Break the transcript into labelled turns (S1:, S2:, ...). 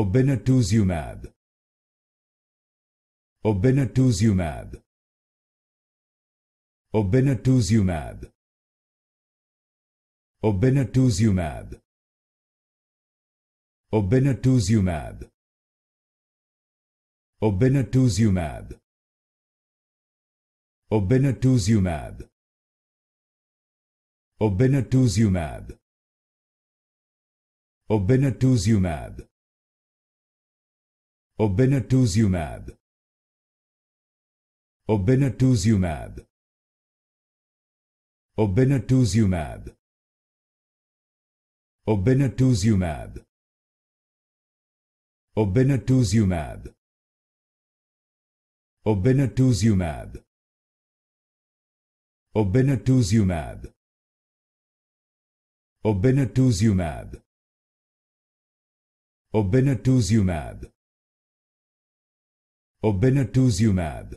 S1: obinutuzumab obinutuzumab obinutuzumab obinutuzumab obinutuzumab obinutuzumab obinutuzumab obinutuzumab obinutuzumab obinutuzumab obinutuzumab obinutuzumab obinutuzumab obinutuzumab obinutuzumab obinutuzumab obinutuzumab obinutuzumab obinutuzumab